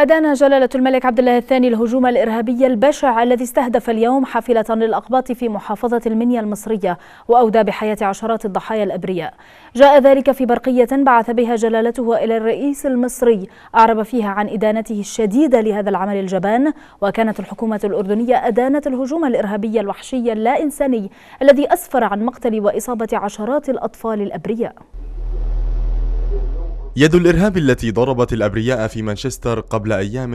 أدان جلالة الملك عبد الله الثاني الهجوم الإرهابي البشع الذي استهدف اليوم حافلة للأقباط في محافظة المنيا المصرية وأودى بحياة عشرات الضحايا الأبرياء جاء ذلك في برقية بعث بها جلالته إلى الرئيس المصري أعرب فيها عن إدانته الشديدة لهذا العمل الجبان وكانت الحكومة الأردنية أدانت الهجوم الإرهابي الوحشي اللا إنساني الذي أسفر عن مقتل وإصابة عشرات الأطفال الأبرياء يد الإرهاب التي ضربت الأبرياء في مانشستر قبل أيام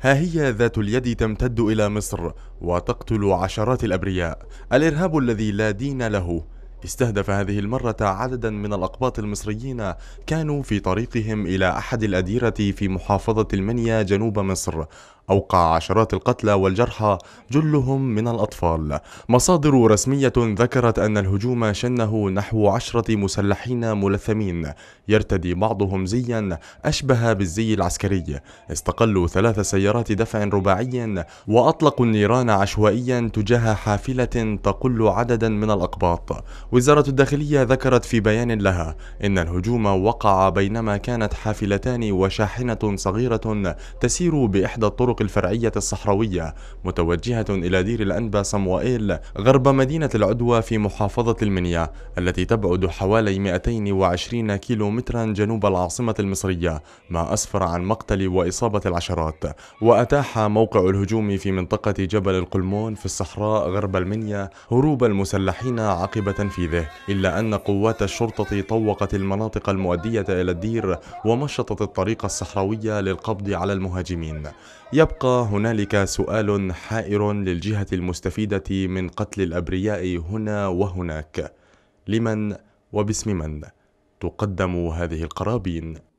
ها هي ذات اليد تمتد إلى مصر وتقتل عشرات الأبرياء الإرهاب الذي لا دين له استهدف هذه المرة عددا من الأقباط المصريين كانوا في طريقهم إلى أحد الأديرة في محافظة المنيا جنوب مصر أوقع عشرات القتلى والجرحى جلهم من الأطفال مصادر رسمية ذكرت أن الهجوم شنه نحو عشرة مسلحين ملثمين يرتدي بعضهم زيا أشبه بالزي العسكري استقلوا ثلاث سيارات دفع رباعي وأطلقوا النيران عشوائيا تجاه حافلة تقل عددا من الأقباط وزارة الداخلية ذكرت في بيان لها إن الهجوم وقع بينما كانت حافلتان وشاحنة صغيرة تسير بإحدى الطرق الفرعية الصحراوية متوجهة إلى دير الأنبا صموئيل غرب مدينة العدوى في محافظة المنيا التي تبعد حوالي 220 كيلو مترا جنوب العاصمة المصرية ما أسفر عن مقتل وإصابة العشرات وأتاح موقع الهجوم في منطقة جبل القلمون في الصحراء غرب المنيا هروب المسلحين عقب تنفيذ تنفيذه إلا أن قوات الشرطة طوقت المناطق المؤدية إلى الدير ومشطت الطريق الصحراوية للقبض على المهاجمين يبقى هنالك سؤال حائر للجهة المستفيدة من قتل الأبرياء هنا وهناك لمن وباسم من تقدم هذه القرابين